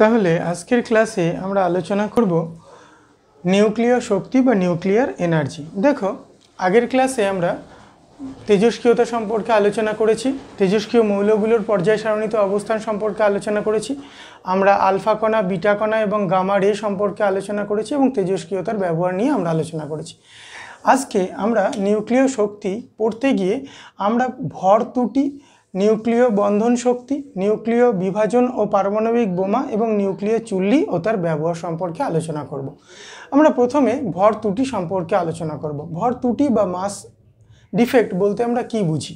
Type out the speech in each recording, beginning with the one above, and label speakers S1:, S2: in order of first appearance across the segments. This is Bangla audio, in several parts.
S1: তাহলে আজকের ক্লাসে আমরা আলোচনা করব নিউক্লিয় শক্তি বা নিউক্লিয়ার এনার্জি দেখো আগের ক্লাসে আমরা তেজস্ক্রিয়তা সম্পর্কে আলোচনা করেছি তেজস্ক্রিয় মৌলগুলোর পর্যায় সারণিত অবস্থান সম্পর্কে আলোচনা করেছি আমরা আলফা কণা বিটা কণা এবং গামা রে সম্পর্কে আলোচনা করেছি এবং তেজস্ক্রিয়তার ব্যবহার নিয়ে আমরা আলোচনা করেছি আজকে আমরা নিউক্লিয় শক্তি পড়তে গিয়ে আমরা ভর ত্রুটি নিউক্লিয় বন্ধন শক্তি নিউক্লিয় বিভাজন ও পারমাণবিক বোমা এবং নিউক্লিয় চুল্লি ও তার ব্যবহার সম্পর্কে আলোচনা করব। আমরা প্রথমে ভর ত্রুটি সম্পর্কে আলোচনা করব। ভর ত্রুটি বা মাস ডিফেক্ট বলতে আমরা কি বুঝি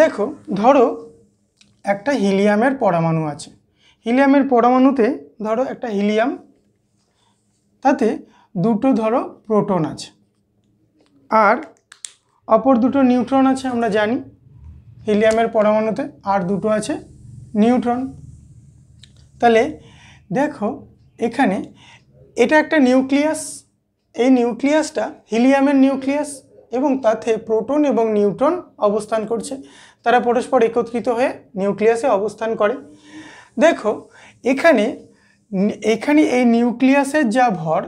S1: দেখো ধরো একটা হিলিয়ামের পরমাণু আছে হিলিয়ামের পরমাণুতে ধরো একটা হিলিয়াম তাতে দুটো ধরো প্রোটন আছে আর অপর দুটো নিউট্রন আছে আমরা জানি হিলিয়ামের পরমাণুতে আর দুটো আছে নিউট্রন তাহলে দেখো এখানে এটা একটা নিউক্লিয়াস এই নিউক্লিয়াসটা হিলিয়ামের নিউক্লিয়াস এবং তাতে প্রোটন এবং নিউট্রন অবস্থান করছে তারা পরস্পর একত্রিত হয়ে নিউক্লিয়াসে অবস্থান করে দেখো এখানে এখানে এই নিউক্লিয়াসের যা ভর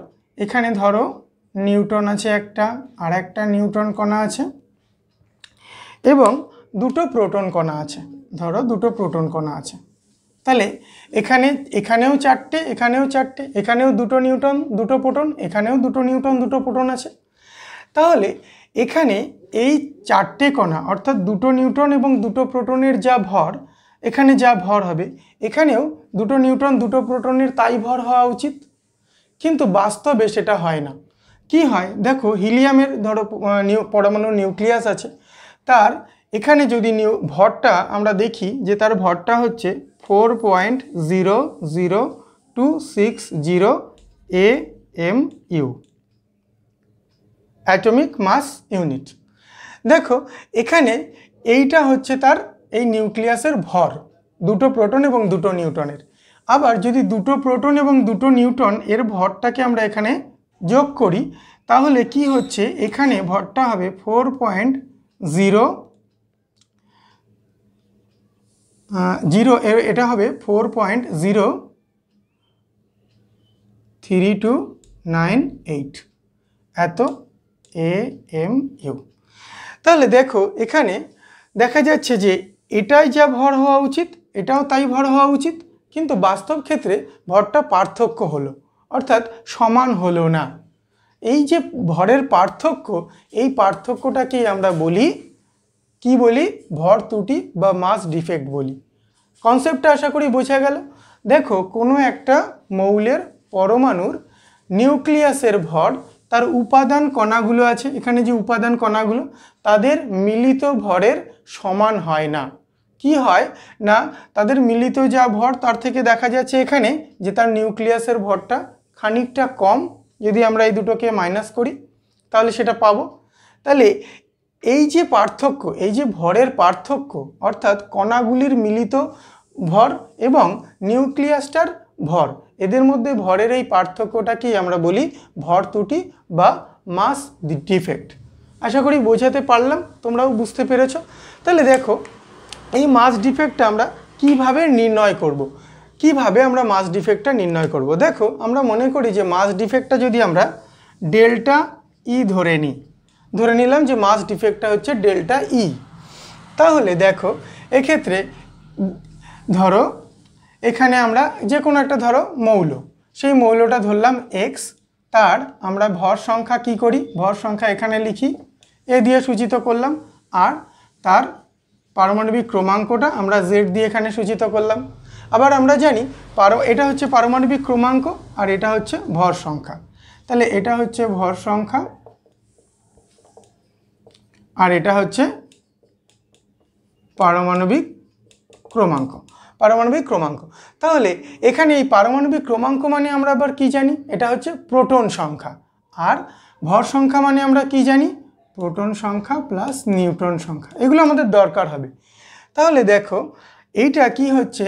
S1: এখানে ধরো নিউট্রন আছে একটা আর একটা নিউট্রন কণা আছে এবং দুটো প্রোটন কণা আছে ধরো দুটো প্রোটন কণা আছে তাহলে এখানে এখানেও চারটে এখানেও চারটে এখানেও দুটো নিউটন দুটো প্রোটন এখানেও দুটো নিউটন দুটো প্রোটন আছে তাহলে এখানে এই চারটে কণা অর্থাৎ দুটো নিউটন এবং দুটো প্রোটনের যা ভর এখানে যা ভর হবে এখানেও দুটো নিউটন দুটো প্রোটনের তাই ভর হওয়া উচিত কিন্তু বাস্তবে সেটা হয় না কি হয় দেখো হিলিয়ামের ধরো পরমাণু নিউক্লিয়াস আছে তার এখানে যদি নিউ ভরটা আমরা দেখি যে তার ভরটা হচ্ছে four point zero zero two six zero A M U atomic mass unit দেখো এখানে এইটা হচ্ছে তার এই নিউক্লিয়াসের ভর দুটো প্রোটন এবং দুটো নিউটনের আবার যদি দুটো প্রোটন এবং দুটো নিউটন এর ভরটাকে আমরা এখানে যোগ করি তাহলে কি হচ্ছে এখানে ভরটা হবে ফোর পয়েন্ট জিরো জিরো এটা হবে four point zero three two nine eight এত এ এম ইউ তাহলে দেখো এখানে দেখা যাচ্ছে যে এটাই যা ভর হওয়া উচিত এটাও তাই ভর হওয়া উচিত কিন্তু বাস্তব ক্ষেত্রে ভরটা পার্থক্য হলো অর্থাৎ সমান হলো না এই যে ভরের পার্থক্য এই পার্থক্যটাকেই আমরা বলি কি বলি ভর ত্রুটি বা মাস ডিফেক্ট বলি কনসেপ্টটা আশা করি বোঝা গেল দেখো কোনো একটা মৌলের পরমাণুর নিউক্লিয়াসের ভর তার উপাদান কণাগুলো আছে এখানে যে উপাদান কণাগুলো তাদের মিলিত ভরের সমান হয় না কি হয় না তাদের মিলিত যা ভর তার থেকে দেখা যাচ্ছে এখানে যে তার নিউক্লিয়াসের ভরটা খানিকটা কম যদি আমরা এই দুটোকে মাইনাস করি তাহলে সেটা পাবো তাহলে এই যে পার্থক্য এই যে ভরের পার্থক্য অর্থাৎ কণাগুলির মিলিত ভর এবং নিউক্লিয়াসটার ভর এদের মধ্যে ভরের এই পার্থক্যটাকেই আমরা বলি ভর ত্রুটি বা মাস ডিফেক্ট আশা করি বোঝাতে পারলাম তোমরাও বুঝতে পেরেছ তাহলে দেখো এই মাস ডিফেক্টটা আমরা কিভাবে নির্ণয় করব। কিভাবে আমরা মাস ডিফেক্টটা নির্ণয় করব। দেখো আমরা মনে করি যে মাস ডিফেক্টটা যদি আমরা ডেল্টা ই ধরে নিই ধরে নিলাম যে মাস ডিফেক্টটা হচ্ছে ডেল্টা ই তাহলে দেখো এক্ষেত্রে ধরো এখানে আমরা যে কোনো একটা ধরো মৌল সেই মৌলটা ধরলাম এক্স তার আমরা ভর সংখ্যা কি করি ভর সংখ্যা এখানে লিখি এ দিয়ে সূচিত করলাম আর তার পারমাণবিক ক্রমাঙ্কটা আমরা জেড দিয়ে এখানে সূচিত করলাম আবার আমরা জানি পার এটা হচ্ছে পারমাণবিক ক্রমাঙ্ক আর এটা হচ্ছে ভর সংখ্যা তাহলে এটা হচ্ছে ভর সংখ্যা আর এটা হচ্ছে পারমাণবিক ক্রমাঙ্ক পারমাণবিক ক্রমাঙ্ক তাহলে এখানে এই পারমাণবিক ক্রমাঙ্ক মানে আমরা আবার কি জানি এটা হচ্ছে প্রোটন সংখ্যা আর ভর সংখ্যা মানে আমরা কি জানি প্রোটন সংখ্যা প্লাস নিউট্রন সংখ্যা এগুলো আমাদের দরকার হবে তাহলে দেখো এইটা কি হচ্ছে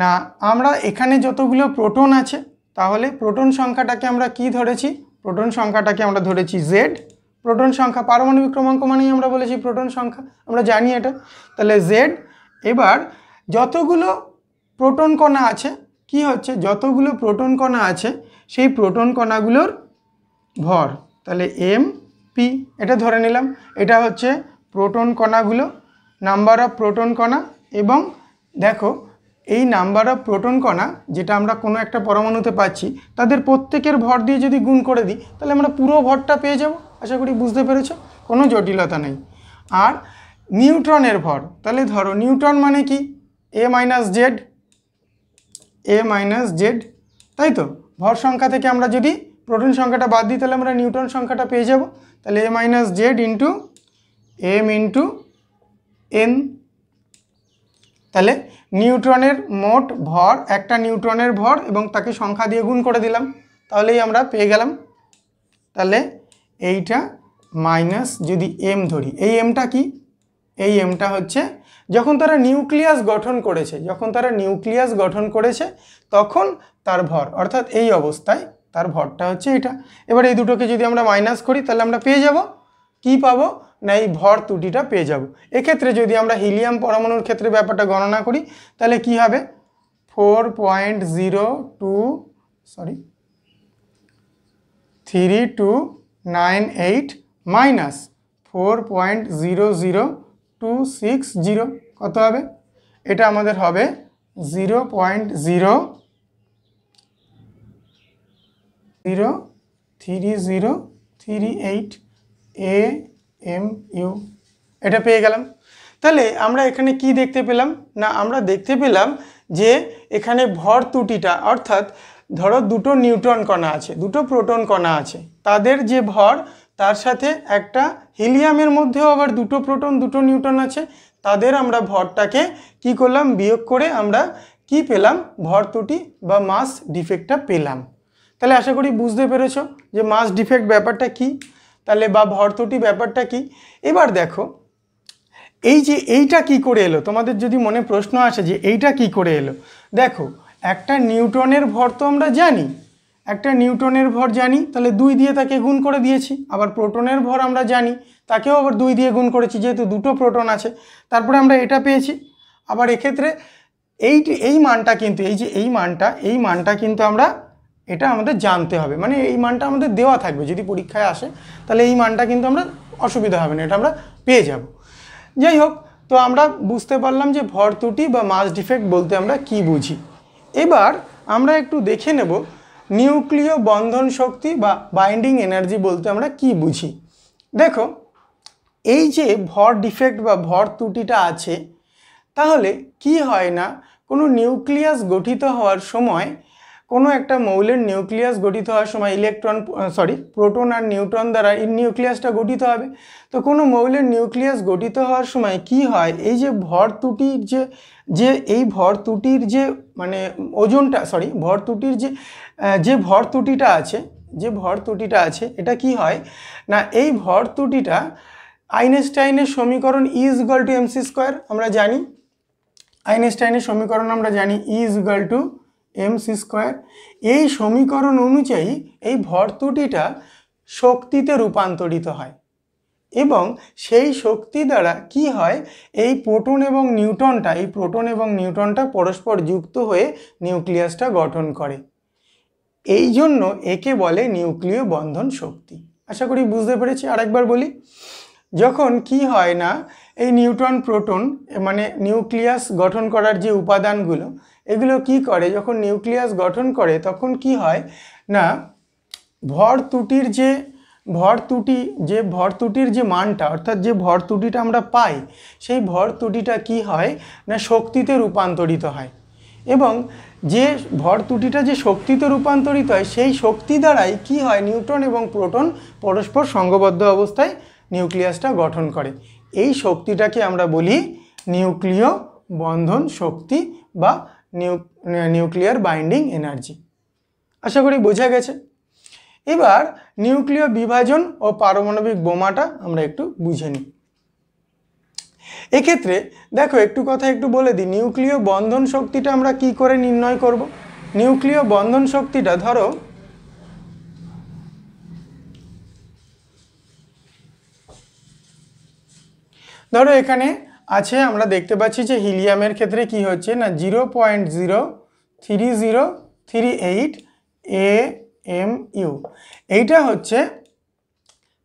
S1: না আমরা এখানে যতগুলো প্রোটন আছে তাহলে প্রোটন সংখ্যাটাকে আমরা কি ধরেছি প্রোটন সংখ্যাটাকে আমরা ধরেছি জেড প্রোটন সংখ্যা পারমাণবিক ক্রমাঙ্ক মানেই আমরা বলেছি প্রোটন সংখ্যা আমরা জানি এটা তাহলে জেড এবার যতগুলো প্রোটন কণা আছে কি হচ্ছে যতগুলো প্রোটন কণা আছে সেই প্রোটন কণাগুলোর ভর তাহলে এম পি এটা ধরে নিলাম এটা হচ্ছে প্রোটন কণাগুলো নাম্বার অফ প্রোটন কণা এবং দেখো এই নাম্বার অফ প্রোটন কণা যেটা আমরা কোনো একটা পরমাণুতে পাচ্ছি তাদের প্রত্যেকের ভর দিয়ে যদি গুণ করে দিই তাহলে আমরা পুরো ভরটা পেয়ে যাব আশা করি বুঝতে পেরেছ কোনো জটিলতা নেই আর নিউট্রনের ভর তাহলে ধরো নিউট্রন মানে কি A minus Z A minus Z তাই তো ভর সংখ্যা থেকে আমরা যদি প্রোটন সংখ্যাটা বাদ দিই তাহলে আমরা নিউট্রন সংখ্যাটা পেয়ে যাব তাহলে A minus Z into M into N তাহলে নিউট্রনের মোট ভর একটা নিউট্রনের ভর এবং তাকে সংখ্যা দিয়ে গুণ করে দিলাম তাহলেই আমরা পেয়ে গেলাম তাহলে এইটা মাইনাস যদি এম ধরি এই এমটা কি এই এমটা হচ্ছে যখন তারা নিউক্লিয়াস গঠন করেছে যখন তারা নিউক্লিয়াস গঠন করেছে তখন তার ভর অর্থাৎ এই অবস্থায় তার ভরটা হচ্ছে এটা এবার এই দুটোকে যদি আমরা মাইনাস করি তাহলে আমরা পেয়ে যাব কি পাবো না এই ভর ত্রুটিটা পেয়ে যাব এক্ষেত্রে যদি আমরা হিলিয়াম পরমাণুর ক্ষেত্রে ব্যাপারটা গণনা করি তাহলে কি হবে four point zero two sorry three two nine eight minus four point zero zero two six zero কত হবে এটা আমাদের হবে zero point zero zero three zero three eight A M U এটা পেয়ে গেলাম তাহলে আমরা এখানে কি দেখতে পেলাম না আমরা দেখতে পেলাম যে এখানে ভর ত্রুটিটা অর্থাৎ ধরো দুটো নিউট্রন কণা আছে দুটো প্রোটন কণা আছে তাদের যে ভর তার সাথে একটা হিলিয়ামের মধ্যেও আবার দুটো প্রোটন দুটো নিউটন আছে তাদের আমরা ভরটাকে কি করলাম বিয়োগ করে আমরা কি পেলাম ভর ত্রুটি বা মাস ডিফেক্টটা পেলাম তাহলে আশা করি বুঝতে পেরেছ যে মাস ডিফেক্ট ব্যাপারটা কি তাহলে বা ভর ত্রুটি ব্যাপারটা কি এবার দেখো এই যে এইটা কি করে এলো তোমাদের যদি মনে প্রশ্ন আসে যে এইটা কি করে এলো দেখো একটা নিউটনের ভর তো আমরা জানি একটা নিউটনের ভর জানি তাহলে দুই দিয়ে তাকে গুণ করে দিয়েছি আবার প্রোটনের ভর আমরা জানি তাকেও আবার দুই দিয়ে গুণ করেছি যেহেতু দুটো প্রোটন আছে তারপরে আমরা এটা পেয়েছি আবার এক্ষেত্রে এই এই মানটা কিন্তু এই যে এই মানটা এই মানটা কিন্তু আমরা এটা আমাদের জানতে হবে মানে এই মানটা আমাদের দেওয়া থাকবে যদি পরীক্ষায় আসে তাহলে এই মানটা কিন্তু আমরা অসুবিধা হবে না এটা আমরা পেয়ে যাব যাই হোক তো আমরা বুঝতে পারলাম যে ভর ত্রুটি বা মাস ডিফেক্ট বলতে আমরা কি বুঝি এবার আমরা একটু দেখে নেব নিউক্লিয় বন্ধন শক্তি বা বাইন্ডিং এনার্জি বলতে আমরা কি বুঝি দেখো এই যে ভর ডিফেক্ট বা ভর ত্রুটিটা আছে তাহলে কি হয় না কোনো নিউক্লিয়াস গঠিত হওয়ার সময় কোনো একটা মৌলের নিউক্লিয়াস গঠিত হওয়ার সময় ইলেকট্রন সরি প্রোটন আর নিউট্রন দ্বারা এই নিউক্লিয়াসটা গঠিত হবে তো কোনো মৌলের নিউক্লিয়াস গঠিত হওয়ার সময় কি হয় এই যে ভর ত্রুটির যে যে এই ভর ত্রুটির যে মানে ওজনটা সরি ভর ত্রুটির যে যে ভর ত্রুটিটা আছে যে ভর ত্রুটিটা আছে এটা কি হয় না এই ভর ত্রুটিটা আইনস্টাইনের সমীকরণ is equal to M C square আমরা জানি আইনস্টাইনের সমীকরণ আমরা জানি is equal to M C square এই সমীকরণ অনুযায়ী এই ভর্তুটিটা শক্তিতে রূপান্তরিত হয় এবং সেই শক্তি দ্বারা কি হয় এই প্রোটন এবং নিউটনটা এই প্রোটন এবং নিউটনটা পরস্পর যুক্ত হয়ে নিউক্লিয়াসটা গঠন করে এই জন্য একে বলে নিউক্লিয় বন্ধন শক্তি আশা করি বুঝতে পেরেছি আরেকবার বলি যখন কি হয় না এই নিউট্রন প্রোটন মানে নিউক্লিয়াস গঠন করার যে উপাদানগুলো এগুলো কি করে যখন নিউক্লিয়াস গঠন করে তখন কি হয় না ভর তুটির যে ভর তুটি যে ভর তুটির যে মানটা অর্থাৎ যে ভর তুটিটা আমরা পাই সেই ভর তুটিটা কি হয় না শক্তিতে রূপান্তরিত হয় এবং যে ভর তুটিটা যে শক্তিতে রূপান্তরিত হয় সেই শক্তি দ্বারাই কি হয় নিউট্রন এবং প্রোটন পরস্পর সঙ্গবদ্ধ অবস্থায় নিউক্লিয়াসটা গঠন করে এই শক্তিটাকে আমরা বলি নিউক্লিয় বন্ধন শক্তি বা নিউক্লিয়ার বাইন্ডিং এনার্জি আশা করি বোঝা গেছে এবার নিউক্লিয় বিভাজন ও পারমাণবিক বোমাটা আমরা একটু বুঝে নিই এক্ষেত্রে দেখো একটু কথা একটু বলে দিই নিউক্লিয় বন্ধন শক্তিটা আমরা কি করে নির্ণয় করব নিউক্লিয় বন্ধন শক্তিটা ধরো ধরো এখানে আছে আমরা দেখতে পাচ্ছি যে হিলিয়ামের ক্ষেত্রে কি হচ্ছে না zero point zero three zero three eight A M U এইটা হচ্ছে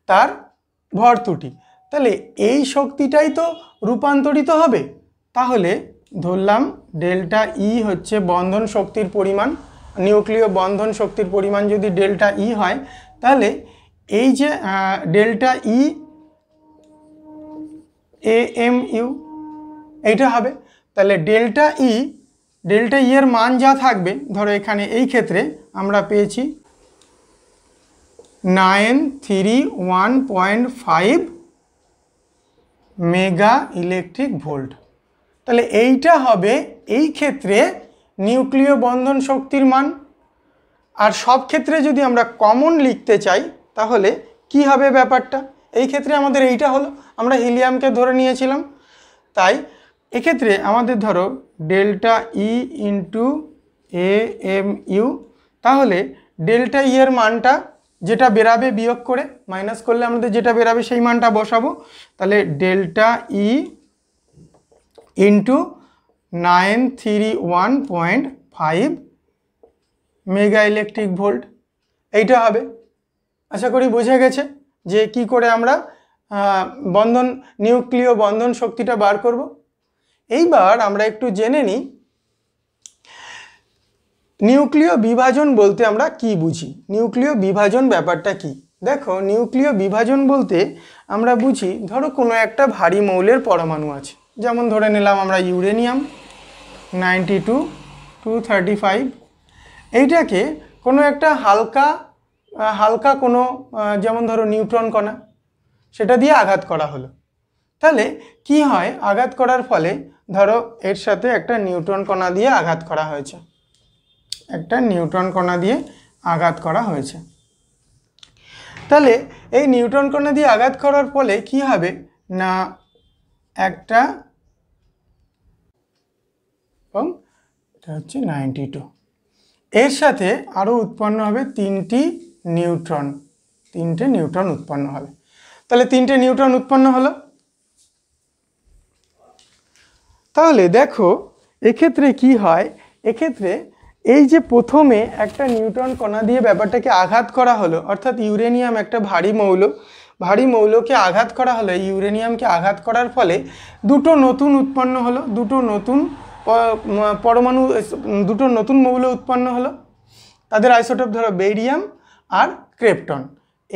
S1: তার ভর ত্রুটি তাহলে এই শক্তিটাই তো রূপান্তরিত হবে তাহলে ধরলাম ডেল্টা ই e হচ্ছে বন্ধন শক্তির পরিমাণ নিউক্লিয় বন্ধন শক্তির পরিমাণ যদি ডেল্টা ই e হয় তাহলে এই যে delta E e A M U এইটা হবে তাহলে ডেল্টা ই e, ডেল্টা ইয়ের e মান যা থাকবে ধরো এখানে এই ক্ষেত্রে আমরা পেয়েছি nine three one point five mega electric volt তাহলে এইটা হবে এই ক্ষেত্রে নিউক্লিয় বন্ধন শক্তির মান আর সব ক্ষেত্রে যদি আমরা কমন লিখতে চাই তাহলে কি হবে ব্যাপারটা এই ক্ষেত্রে আমাদের এইটা হলো আমরা হিলিয়ামকে ধরে নিয়েছিলাম তাই এক্ষেত্রে আমাদের ধরো delta E into A M U তাহলে ডেল্টা ই e এর মানটা যেটা বেরাবে বিয়োগ করে মাইনাস করলে আমাদের যেটা বেরাবে সেই মানটা বসাবো তাহলে delta E into nine three one point five mega electric volt এইটা হবে আশা করি বোঝা গেছে যে কি করে আমরা বন্ধন নিউক্লিয় বন্ধন শক্তিটা বার করব এইবার আমরা একটু জেনে নিই নিউক্লিয় বিভাজন বলতে আমরা কি বুঝি নিউক্লিয় বিভাজন ব্যাপারটা কি দেখো নিউক্লিয় বিভাজন বলতে আমরা বুঝি ধরো কোনো একটা ভারী মৌলের পরমাণু আছে যেমন ধরে নিলাম আমরা uranium ninety two two thirty five এইটাকে কোনো একটা হালকা হালকা কোনো যেমন ধরো নিউট্রন কণা সেটা দিয়ে আঘাত করা হলো তাহলে কি হয় আঘাত করার ফলে ধরো এর সাথে একটা নিউট্রন কণা দিয়ে আঘাত করা হয়েছে একটা নিউট্রন কণা দিয়ে আঘাত করা হয়েছে তাহলে এই নিউট্রন কণা দিয়ে আঘাত করার ফলে কি হবে না একটা এবং এটা হচ্ছে নাইনটি টু এর সাথে আরও উৎপন্ন হবে তিনটি নিউট্রন তিনটে নিউট্রন উৎপন্ন হবে তাহলে তিনটে নিউট্রন উৎপন্ন হলো তাহলে দেখো এক্ষেত্রে কি হয় এক্ষেত্রে এই যে প্রথমে একটা নিউট্রন কণা দিয়ে ব্যাপারটাকে আঘাত করা হলো অর্থাৎ ইউরেনিয়াম একটা ভারী মৌল ভারী মৌলকে আঘাত করা হলো ইউরেনিয়ামকে আঘাত করার ফলে দুটো নতুন উৎপন্ন হলো দুটো নতুন পরমাণু দুটো নতুন মৌল উৎপন্ন হলো তাদের আইসোটপ ধরো বেরিয়াম আর ক্রেপটন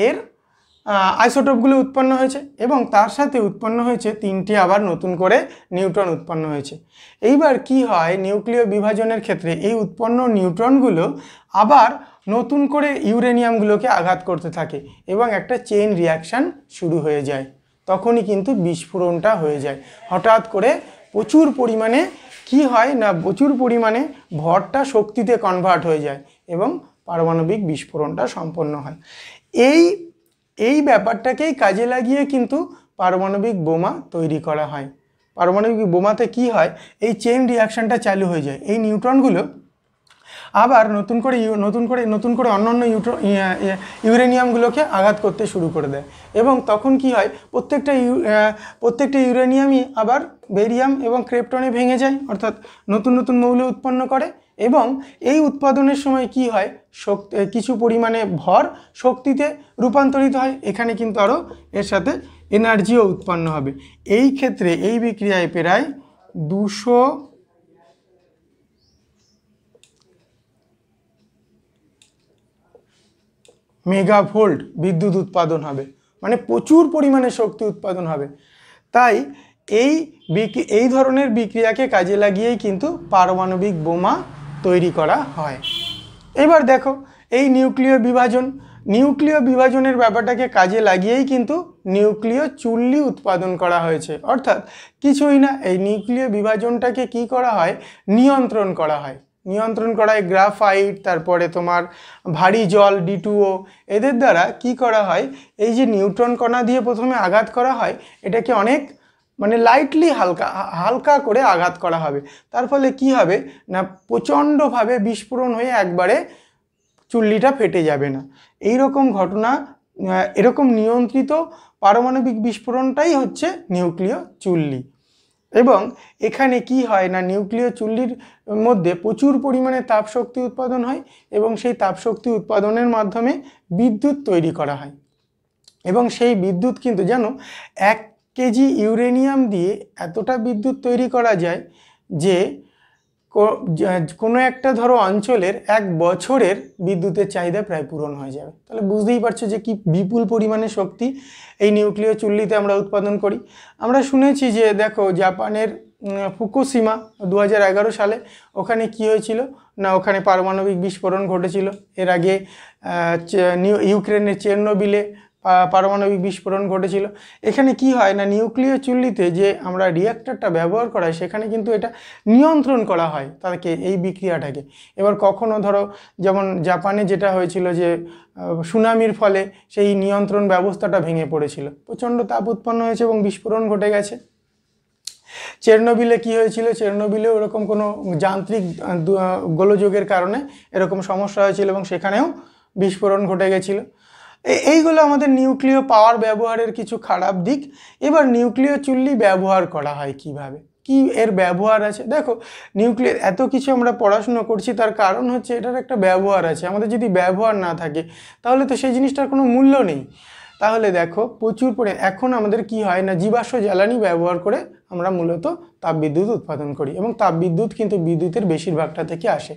S1: এর আইসোটোপগুলি উৎপন্ন হয়েছে এবং তার সাথে উৎপন্ন হয়েছে তিনটি আবার নতুন করে নিউট্রন উৎপন্ন হয়েছে এইবার কি হয় নিউক্লিয় বিভাজনের ক্ষেত্রে এই উৎপন্ন নিউট্রনগুলো আবার নতুন করে ইউরেনিয়ামগুলোকে আঘাত করতে থাকে এবং একটা চেইন রিয়াকশান শুরু হয়ে যায় তখনই কিন্তু বিস্ফোরণটা হয়ে যায় হঠাৎ করে প্রচুর পরিমাণে কি হয় না প্রচুর পরিমাণে ভরটা শক্তিতে কনভার্ট হয়ে যায় এবং পারমাণবিক বিস্ফোরণটা সম্পন্ন হয় এই এই ব্যাপারটাকেই কাজে লাগিয়ে কিন্তু পারমাণবিক বোমা তৈরি করা হয় পারমাণবিক বোমাতে কি হয় এই চেন রিয়াকশানটা চালু হয়ে যায় এই নিউট্রনগুলো আবার নতুন করে নতুন করে নতুন করে অন্য অন্য ইয়ে, ইয়ে, ইউরেনিয়ামগুলোকে আঘাত করতে শুরু করে দেয় এবং তখন কি হয় প্রত্যেকটা ইউ প্রত্যেকটা ইউরেনিয়ামই আবার বেরিয়াম এবং ক্রেপটনে ভেঙে যায় অর্থাৎ নতুন নতুন মৌল উৎপন্ন করে এবং এই উৎপাদনের সময় কি হয় শক্তি কিছু পরিমাণে ভর শক্তিতে রূপান্তরিত হয় এখানে কিন্তু আরও এর সাথে এনার্জিও উৎপন্ন হবে এই ক্ষেত্রে এই বিক্রিয়ায় প্রায় দুশো মেগাভোল্ট বিদ্যুৎ উৎপাদন হবে মানে প্রচুর পরিমাণে শক্তি উৎপাদন হবে তাই এই এই ধরনের বিক্রিয়াকে কাজে লাগিয়েই কিন্তু পারমাণবিক বোমা তৈরি করা হয় এবার দেখো এই নিউক্লিয় বিভাজন নিউক্লিয় বিভাজনের ব্যাপারটাকে কাজে লাগিয়েই কিন্তু নিউক্লিয় চুল্লি উৎপাদন করা হয়েছে অর্থাৎ কিছুই না এই নিউক্লিয় বিভাজনটাকে কি করা হয় নিয়ন্ত্রণ করা হয় নিয়ন্ত্রণ করায় গ্রাফাইট তারপরে তোমার ভারী জল ডিটুও এদের দ্বারা কি করা হয় এই যে নিউট্রন কণা দিয়ে প্রথমে আঘাত করা হয় এটাকে অনেক মানে লাইটলি হালকা হালকা করে আঘাত করা হবে তার ফলে কি হবে না প্রচণ্ডভাবে বিস্ফোরণ হয়ে একবারে চুল্লিটা ফেটে যাবে না এই রকম ঘটনা এরকম নিয়ন্ত্রিত পারমাণবিক বিস্ফোরণটাই হচ্ছে নিউক্লিয় চুল্লি এবং এখানে কি হয় না নিউক্লিয় চুল্লির মধ্যে প্রচুর পরিমাণে তাপশক্তি উৎপাদন হয় এবং সেই তাপশক্তি উৎপাদনের মাধ্যমে বিদ্যুৎ তৈরি করা হয় এবং সেই বিদ্যুৎ কিন্তু যেন এক কেজি ইউরেনিয়াম দিয়ে এতটা বিদ্যুৎ তৈরি করা যায় যে কোনো একটা ধরো অঞ্চলের এক বছরের বিদ্যুতের চাহিদা প্রায় পূরণ হয়ে যাবে তাহলে বুঝতেই পারছো যে কি বিপুল পরিমাণে শক্তি এই নিউক্লিয় চুল্লিতে আমরা উৎপাদন করি আমরা শুনেছি যে দেখো জাপানের ফুকুসীমা দু সালে ওখানে কি হয়েছিল না ওখানে পারমাণবিক বিস্ফোরণ ঘটেছিল এর আগে ইউক্রেনের চেন্নবিলে পারমাণবিক বিস্ফোরণ ঘটেছিল এখানে কি হয় না নিউক্লিয় চুল্লিতে যে আমরা রিয়াক্টরটা ব্যবহার করাই সেখানে কিন্তু এটা নিয়ন্ত্রণ করা হয় তাকে এই বিক্রিয়াটাকে এবার কখনো ধরো যেমন জাপানে যেটা হয়েছিল যে সুনামির ফলে সেই নিয়ন্ত্রণ ব্যবস্থাটা ভেঙে পড়েছিল প্রচণ্ড তাপ উৎপন্ন হয়েছে এবং বিস্ফোরণ ঘটে গেছে চেরনোবিলে কি হয়েছিল চেরনোবিলে ওরকম কোনো যান্ত্রিক গোলযোগের কারণে এরকম সমস্যা হয়েছিল এবং সেখানেও বিস্ফোরণ ঘটে গেছিলো এইগুলো আমাদের নিউক্লিয় পাওয়ার ব্যবহারের কিছু খারাপ দিক এবার নিউক্লিয় চুল্লি ব্যবহার করা হয় কিভাবে কি এর ব্যবহার আছে দেখো নিউক্লিয়ার এত কিছু আমরা পড়াশুনো করছি তার কারণ হচ্ছে এটার একটা ব্যবহার আছে আমাদের যদি ব্যবহার না থাকে তাহলে তো সেই জিনিসটার কোনো মূল্য নেই তাহলে দেখো প্রচুর পরে এখন আমাদের কি হয় না জীবাশ্ম জ্বালানি ব্যবহার করে আমরা মূলত তাপবিদ্যুৎ উৎপাদন করি এবং তাপবিদ্যুৎ কিন্তু বিদ্যুতের বেশিরভাগটা থেকে আসে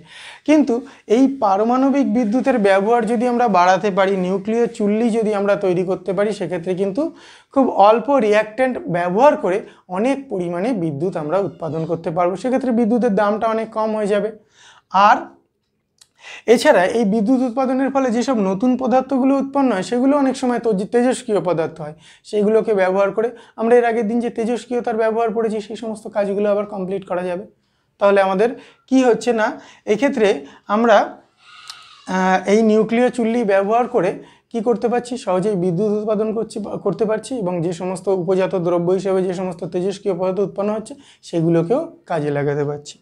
S1: কিন্তু এই পারমাণবিক বিদ্যুতের ব্যবহার যদি আমরা বাড়াতে পারি নিউক্লিয় চুল্লি যদি আমরা তৈরি করতে পারি সেক্ষেত্রে কিন্তু খুব অল্প রিয়াক্ট্যান্ট ব্যবহার করে অনেক পরিমাণে বিদ্যুৎ আমরা উৎপাদন করতে পারবো সেক্ষেত্রে বিদ্যুতের দামটা অনেক কম হয়ে যাবে আর এছাড়া এই বিদ্যুৎ উৎপাদনের ফলে যেসব নতুন পদার্থগুলো উৎপন্ন হয় সেগুলো অনেক সময় তেজস্ক্রিয় পদার্থ হয় সেগুলোকে ব্যবহার করে আমরা এর আগের দিন যে তেজস্ক্রিয়তার ব্যবহার করেছি সেই সমস্ত কাজগুলো আবার কমপ্লিট করা যাবে তাহলে আমাদের কি হচ্ছে না এক্ষেত্রে আমরা এই নিউক্লিয় চুল্লি ব্যবহার করে কি করতে পারছি সহজেই বিদ্যুৎ উৎপাদন করছি করতে পারছি এবং যে সমস্ত উপজাত দ্রব্য হিসেবে যে সমস্ত তেজস্ক্রিয় পদার্থ উৎপন্ন হচ্ছে সেগুলোকেও কাজে লাগাতে পারছি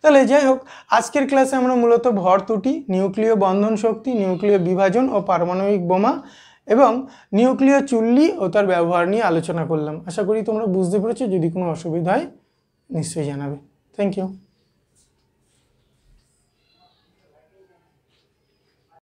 S1: তাহলে যাই হোক আজকের ক্লাসে আমরা মূলত ভর ত্রুটি নিউক্লিয় বন্ধন শক্তি নিউক্লিয় বিভাজন ও পারমাণবিক বোমা এবং নিউক্লিয় চুল্লি ও তার ব্যবহার নিয়ে আলোচনা করলাম আশা করি তোমরা বুঝতে পেরেছো যদি কোনো অসুবিধা হয় নিশ্চয়ই জানাবে থ্যাংক ইউ